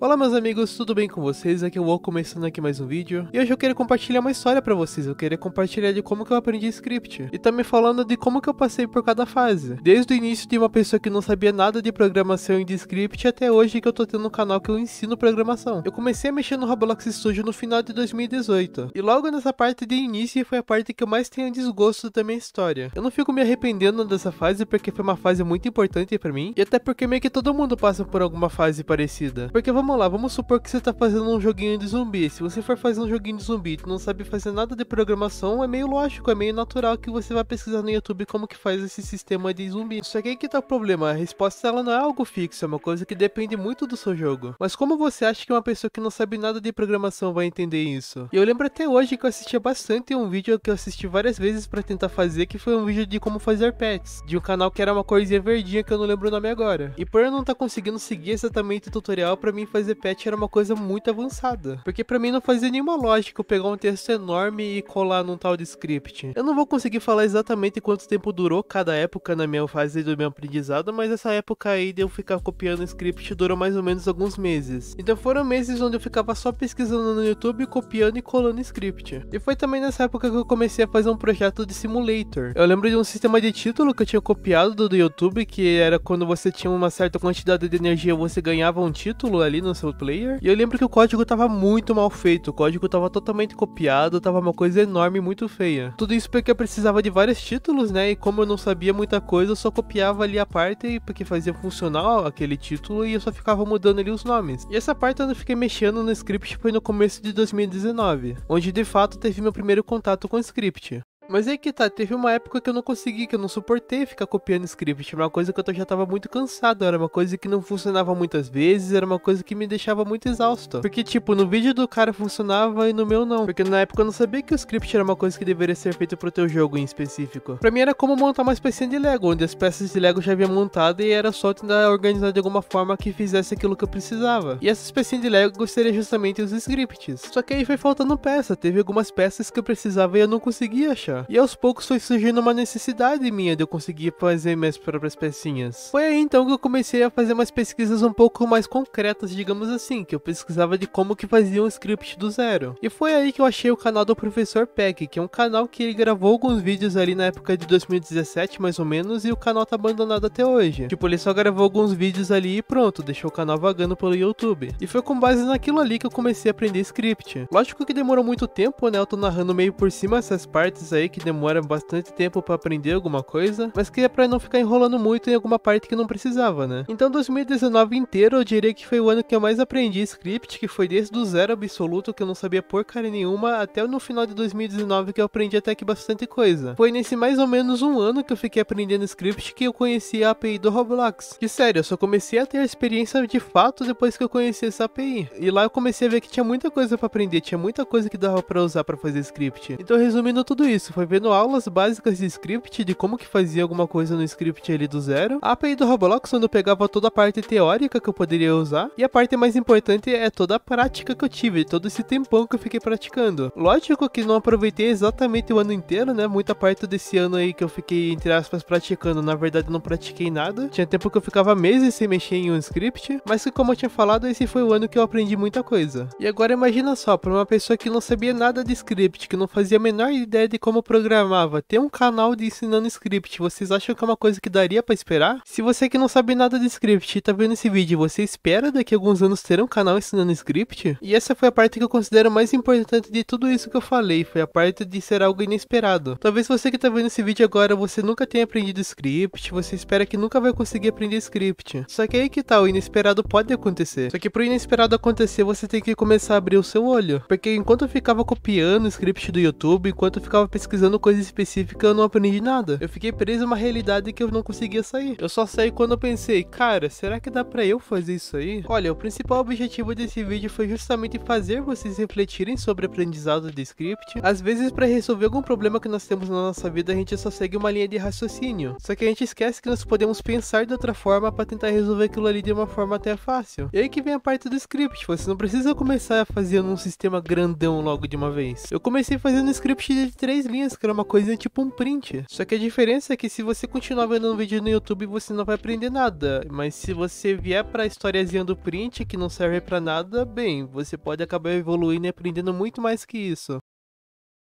Olá meus amigos, tudo bem com vocês? Aqui é o Wo, começando aqui mais um vídeo. E hoje eu quero compartilhar uma história pra vocês, eu queria compartilhar de como que eu aprendi script. E também falando de como que eu passei por cada fase. Desde o início de uma pessoa que não sabia nada de programação e de script, até hoje que eu tô tendo um canal que eu ensino programação. Eu comecei a mexer no Roblox Studio no final de 2018. E logo nessa parte de início foi a parte que eu mais tenho desgosto da minha história. Eu não fico me arrependendo dessa fase porque foi uma fase muito importante pra mim. E até porque meio que todo mundo passa por alguma fase parecida. Porque vamos vamos lá, vamos supor que você está fazendo um joguinho de zumbi. Se você for fazer um joguinho de zumbi e não sabe fazer nada de programação, é meio lógico, é meio natural que você vai pesquisar no YouTube como que faz esse sistema de zumbi. Só que aí que tá o problema, a resposta ela não é algo fixo, é uma coisa que depende muito do seu jogo. Mas como você acha que uma pessoa que não sabe nada de programação vai entender isso? Eu lembro até hoje que eu assistia bastante um vídeo que eu assisti várias vezes para tentar fazer, que foi um vídeo de como fazer pets, de um canal que era uma corzinha verdinha que eu não lembro o nome agora. E por eu não estar tá conseguindo seguir exatamente o tutorial, para mim fazer patch era uma coisa muito avançada. Porque para mim não fazia nenhuma lógica eu pegar um texto enorme e colar num tal de script. Eu não vou conseguir falar exatamente quanto tempo durou cada época na minha fase do meu aprendizado, mas essa época aí de eu ficar copiando script durou mais ou menos alguns meses. Então foram meses onde eu ficava só pesquisando no YouTube, copiando e colando script. E foi também nessa época que eu comecei a fazer um projeto de simulator. Eu lembro de um sistema de título que eu tinha copiado do YouTube, que era quando você tinha uma certa quantidade de energia, você ganhava um título ali no seu player. E eu lembro que o código tava muito mal feito, o código tava totalmente copiado, tava uma coisa enorme muito feia. Tudo isso porque eu precisava de vários títulos, né? E como eu não sabia muita coisa, eu só copiava ali a parte porque fazia funcional aquele título e eu só ficava mudando ali os nomes. E essa parte eu fiquei mexendo no script foi no começo de 2019, onde de fato teve meu primeiro contato com o script. Mas é que tá, teve uma época que eu não consegui, que eu não suportei ficar copiando script. Era uma coisa que eu já tava muito cansado, era uma coisa que não funcionava muitas vezes, era uma coisa que me deixava muito exausto. Porque, tipo, no vídeo do cara funcionava e no meu não. Porque na época eu não sabia que o script era uma coisa que deveria ser feito pro teu jogo em específico. Pra mim era como montar uma espécie de Lego, onde as peças de Lego já havia montado e era só tentar organizar de alguma forma que fizesse aquilo que eu precisava. E essa espécie de Lego seria justamente os scripts. Só que aí foi faltando peça, teve algumas peças que eu precisava e eu não conseguia achar. E aos poucos foi surgindo uma necessidade minha de eu conseguir fazer minhas próprias pecinhas. Foi aí então que eu comecei a fazer umas pesquisas um pouco mais concretas, digamos assim, que eu pesquisava de como que fazia um script do zero. E foi aí que eu achei o canal do Professor Peck, que é um canal que ele gravou alguns vídeos ali na época de 2017, mais ou menos, e o canal tá abandonado até hoje. Tipo, ele só gravou alguns vídeos ali e pronto, deixou o canal vagando pelo YouTube. E foi com base naquilo ali que eu comecei a aprender script. Lógico que demorou muito tempo, né? Eu tô narrando meio por cima essas partes aí, aí que demora bastante tempo para aprender alguma coisa, mas que é para não ficar enrolando muito em alguma parte que não precisava, né? Então 2019 inteiro eu diria que foi o ano que eu mais aprendi script, que foi desde o zero absoluto, que eu não sabia porcaria nenhuma, até no final de 2019 que eu aprendi até que bastante coisa. Foi nesse mais ou menos um ano que eu fiquei aprendendo script que eu conheci a API do Roblox. Que sério, eu só comecei a ter a experiência de fato depois que eu conheci essa API. E lá eu comecei a ver que tinha muita coisa para aprender, tinha muita coisa que dava para usar para fazer script. Então resumindo tudo isso, foi vendo aulas básicas de script, de como que fazia alguma coisa no script ali do zero. A API do Roblox, onde eu pegava toda a parte teórica que eu poderia usar. E a parte mais importante é toda a prática que eu tive, todo esse tempão que eu fiquei praticando. Lógico que não aproveitei exatamente o ano inteiro, né? Muita parte desse ano aí que eu fiquei, entre aspas, praticando, na verdade não pratiquei nada. Tinha tempo que eu ficava meses sem mexer em um script, mas que como eu tinha falado, esse foi o ano que eu aprendi muita coisa. E agora imagina só, para uma pessoa que não sabia nada de script, que não fazia a menor ideia de como programava ter um canal de ensinando script, vocês acham que é uma coisa que daria para esperar? Se você que não sabe nada de script e tá vendo esse vídeo, você espera daqui a alguns anos ter um canal ensinando script? E essa foi a parte que eu considero mais importante de tudo isso que eu falei, foi a parte de ser algo inesperado. Talvez você que tá vendo esse vídeo agora, você nunca tenha aprendido script, você espera que nunca vai conseguir aprender script. Só que aí que tá, o inesperado pode acontecer. Só que pro inesperado acontecer, você tem que começar a abrir o seu olho. Porque enquanto eu ficava copiando o script do YouTube, enquanto eu ficava pesquisando pesquisando coisa específica, eu não aprendi nada. Eu fiquei preso a uma realidade que eu não conseguia sair. Eu só saí quando eu pensei, cara, será que dá pra eu fazer isso aí? Olha, o principal objetivo desse vídeo foi justamente fazer vocês refletirem sobre aprendizado de script. Às vezes, para resolver algum problema que nós temos na nossa vida, a gente só segue uma linha de raciocínio. Só que a gente esquece que nós podemos pensar de outra forma para tentar resolver aquilo ali de uma forma até fácil. E aí que vem a parte do script. Você não precisa começar fazendo um sistema grandão logo de uma vez. Eu comecei fazendo um script de três linhas bolinhas, que era uma coisinha tipo um print. Só que a diferença é que se você continuar vendo um vídeo no YouTube, você não vai aprender nada. Mas se você vier pra historiazinha do print, que não serve para nada, bem, você pode acabar evoluindo e aprendendo muito mais que isso.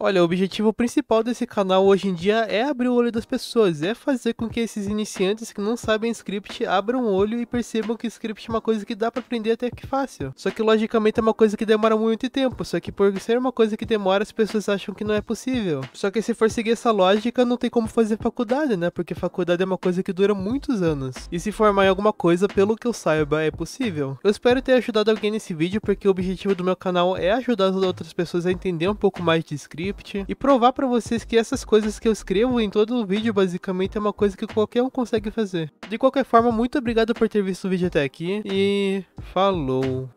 Olha, o objetivo principal desse canal hoje em dia é abrir o olho das pessoas, é fazer com que esses iniciantes que não sabem script abram o olho e percebam que script é uma coisa que dá para aprender até que fácil. Só que logicamente é uma coisa que demora muito tempo, só que por ser uma coisa que demora as pessoas acham que não é possível. Só que se for seguir essa lógica não tem como fazer faculdade, né? Porque faculdade é uma coisa que dura muitos anos. E se formar em alguma coisa, pelo que eu saiba, é possível. Eu espero ter ajudado alguém nesse vídeo, porque o objetivo do meu canal é ajudar as outras pessoas a entender um pouco mais de script e provar para vocês que essas coisas que eu escrevo em todo o vídeo basicamente é uma coisa que qualquer um consegue fazer. De qualquer forma, muito obrigado por ter visto o vídeo até aqui e falou!